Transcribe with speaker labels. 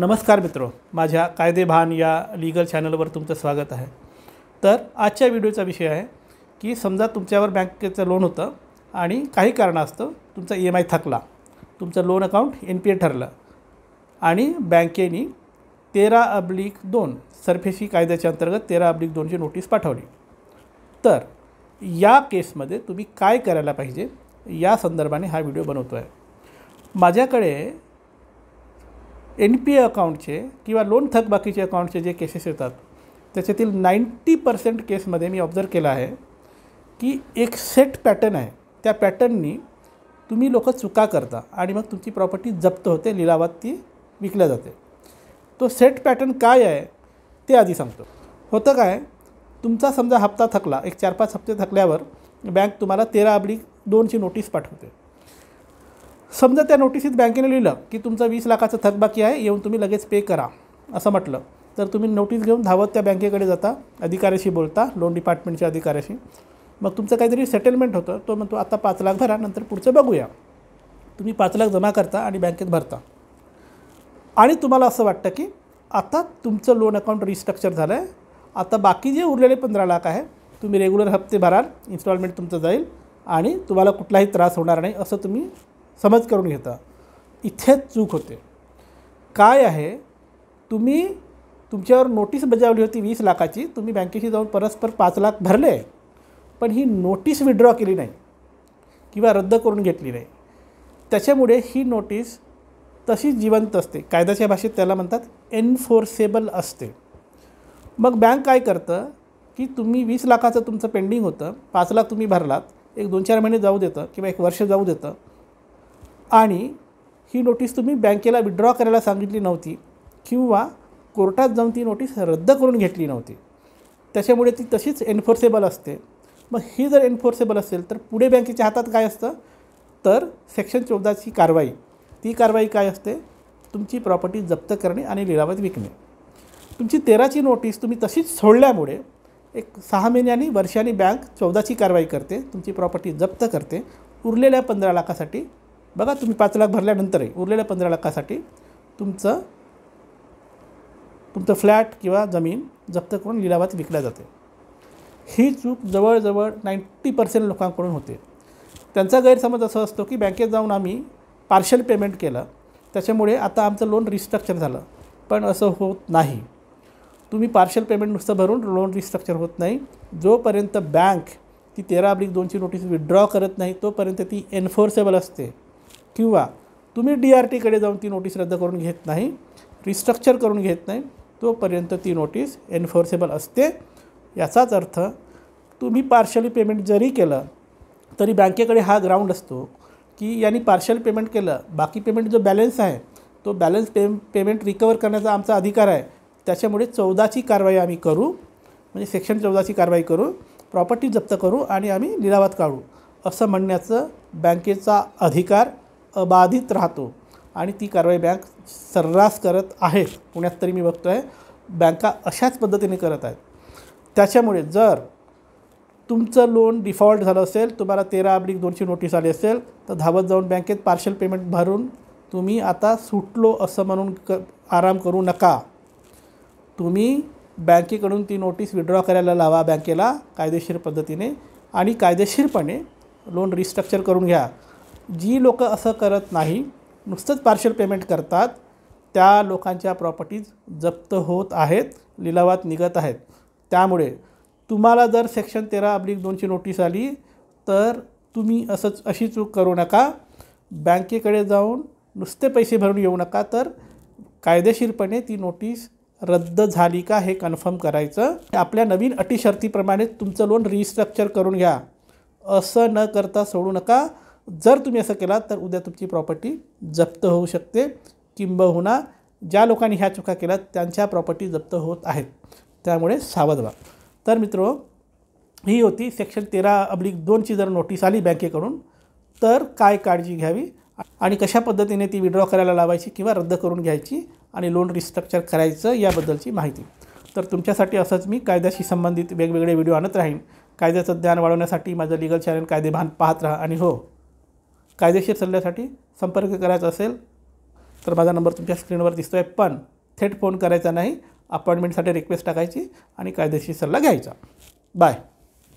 Speaker 1: नमस्कार मित्रो माझ्या कायदेभान या लीगल चॅनलवर तुमचं स्वागत आहे तर आजच्या व्हिडिओचा विषय आहे की समजा तुमच्यावर बँकेचं लोन होतं आणि काही कारणास्तव तुमचा ई एम आय थकला तुमचं loan account N P A ठरलं आणि बँकेने तेरा अब्लिक दोन सरफेशी कायद्याच्या अंतर्गत तेरा अब्लिक दोनची नोटीस पाठवली तर या केसमध्ये तुम्ही काय करायला पाहिजे या संदर्भाने हा व्हिडिओ बनवतो आहे माझ्याकडे एन पी ए अकाउंटचे किंवा लोन थकबाकीचे अकाउंटचे जे केसेस येतात त्याच्यातील नाईन्टी पर्सेंट केसमध्ये मी ऑब्झर्व केला आहे की एक सेट पॅटर्न आहे त्या पॅटर्ननी तुम्ही लोक चुका करता आणि मग तुमची प्रॉपर्टी जप्त होते लिलावात ती विकल्या जाते तो सेट पॅटर्न काय आहे ते आधी सांगतो होतं काय तुमचा समजा हप्ता थकला एक चार पाच हप्ते थकल्यावर बँक तुम्हाला तेरा अब्लिक दोनची नोटीस पाठवते समजा त्या नोटिसीत बँकेने लिहिलं की तुमचा वीस लाखाचं थकबाकी आहे येऊन तुम्ही लगेच पे करा असं म्हटलं तर तुम्ही नोटीस घेऊन धावत त्या बँकेकडे जाता अधिकाऱ्याशी बोलता लोन डिपार्टमेंटच्या अधिकाऱ्याशी मग तुमचं काहीतरी सेटलमेंट होतं तो म्हणतो आता पाच लाख भरा नंतर पुढचं बघूया तुम्ही पाच लाख जमा करता आणि बँकेत भरता आणि तुम्हाला असं वाटतं की आता तुमचं लोन अकाउंट रिस्ट्रक्चर झालं आहे आता बाकी जे उरलेले पंधरा लाख आहे तुम्ही रेग्युलर हप्ते भराल इन्स्टॉलमेंट तुमचं जाईल आणि तुम्हाला कुठलाही त्रास होणार नाही असं तुम्ही समज करून घेता इथेच चूक होते काय आहे तुम्ही तुमच्यावर नोटीस बजावली होती वीस लाखाची तुम्ही बँकेशी जाऊन परस्पर पाच लाख भरले पण ही नोटीस विड्रॉ केली नाही किंवा रद्द करून घेतली नाही त्याच्यामुळे ही नोटीस तशी जिवंत असते कायद्याच्या भाषेत त्याला म्हणतात एनफोर्सेबल असते मग बँक काय करतं की तुम्ही वीस लाखाचं तुमचं पेंडिंग होतं पाच लाख तुम्ही भरलात एक दोन चार महिने जाऊ देतं किंवा एक वर्ष जाऊ देतं आणि ही नोटीस तुम्ही बँकेला विड्रॉ करायला सांगितली नव्हती किंवा कोर्टात जाऊन ती नोटीस रद्द करून घेतली नव्हती त्याच्यामुळे ती तशीच एन्फोर्सेबल असते मग ही जर एन्फोर्सेबल असेल तर पुढे बँकेच्या हातात काय असतं तर सेक्शन चौदाची कारवाई ती कारवाई काय असते तुमची प्रॉपर्टी जप्त करणे आणि लिलावात विकणे तुमची तेराची नोटीस तुम्ही तशीच सोडल्यामुळे एक सहा महिन्यांनी वर्षांनी बँक चौदाची कारवाई करते तुमची प्रॉपर्टी जप्त करते उरलेल्या पंधरा लाखासाठी बघा तुम्ही पाच लाख भरल्यानंतरही उरलेल्या पंधरा लाखासाठी तुमचं तुमचं फ्लॅट किंवा जमीन जप्त करून लिलावात विकल्या जाते ही चूक जवळजवळ नाईंटी पर्सेंट लोकांकडून होते त्यांचा गैरसमज असा असतो की बँकेत जाऊन आम्ही पार्शल पेमेंट केलं त्याच्यामुळे आता आमचं लोन रिस्ट्रक्चर झालं पण असं होत नाही तुम्ही पार्शल पेमेंट नुसतं भरून लोन रिस्ट्रक्चर होत नाही जोपर्यंत बँक ती तेरा अब्लिक दोनची नोटीस विड्रॉ करत नाही तोपर्यंत ती एन्फोर्सेबल असते किंवा तुम्ही डी आर टीकडे जाऊन ती नोटीस रद्द करून घेत नाही रिस्ट्रक्चर करून घेत नाही तोपर्यंत ती नोटीस एन्फोर्सेबल असते याचाच अर्थ तुम्ही पार्शली पेमेंट जरी केलं तरी बँकेकडे हा ग्राउंड असतो की यांनी पार्शल पेमेंट केलं बाकी पेमेंट जो बॅलन्स आहे तो बॅलन्स पे पेमेंट रिकवर करण्याचा आमचा अधिकार आहे त्याच्यामुळे चौदाची कारवाई आम्ही करू म्हणजे सेक्शन चौदाची कारवाई करू प्रॉपर्टी जप्त करू आणि आम्ही लिलावात काढू असं म्हणण्याचं बँकेचा अधिकार अबाधित राहतो आणि ती कारवाई बँक सर्रास करत आहे पुण्यात तरी मी बघतो आहे बँका अशाच पद्धतीने करत आहेत त्याच्यामुळे जर तुमचं लोन डिफॉल्ट झालं असेल तुम्हाला तेरा अब्रिक दोनशे नोटीस आली असेल तर धावत जाऊन बँकेत पार्शल पेमेंट भरून तुम्ही आता सुटलो असं म्हणून क आराम करू नका तुम्ही बँकेकडून ती नोटीस विड्रॉ करायला लावा बँकेला कायदेशीर पद्धतीने आणि कायदेशीरपणे लोन रिस्ट्रक्चर करून घ्या जी लोकं असं करत नाही नुसतंच पार्शल पेमेंट करतात त्या लोकांच्या प्रॉपर्टीज जप्त होत आहेत लिलावात निघत आहेत त्यामुळे तुम्हाला जर सेक्शन तेरा अब्लिक दोनची नोटीस आली तर तुम्ही असंच अशी चूक करू नका बँकेकडे जाऊन नुसते पैसे भरून येऊ नका तर कायदेशीरपणे ती नोटीस रद्द झाली का हे कन्फर्म करायचं आपल्या नवीन अटी शर्तीप्रमाणे तुमचं लोन रिस्ट्रक्चर करून घ्या असं न करता सोडू नका जर तुम्ही असं केलात तर उद्या तुमची प्रॉपर्टी जप्त होऊ शकते किंबहुना ज्या लोकांनी ह्या चुका केल्या त्यांच्या प्रॉपर्टी जप्त होत आहेत त्यामुळे सावध व्हा तर मित्रो ही होती सेक्शन तेरा अब्लिक दोनची जर नोटीस आली बँकेकडून तर काय काळजी घ्यावी आणि कशा पद्धतीने ती विड्रॉ करायला लावायची किंवा रद्द करून घ्यायची आणि लोन रिस्ट्रक्चर करायचं याबद्दलची माहिती तर तुमच्यासाठी असंच मी कायद्याशी संबंधित वेगवेगळे व्हिडिओ आणत राहीन कायद्याचं ज्ञान वाढवण्यासाठी माझं लिगल चॅनल कायदेभान पाहत राहा आणि हो कायदेशीर सल्ल्यासाठी संपर्क करायचा असेल तर माझा नंबर तुमच्या स्क्रीनवर दिसतो आहे पण थेट फोन करायचा नाही अपॉइंटमेंटसाठी रिक्वेस्ट टाकायची आणि कायदेशीर सल्ला घ्यायचा बाय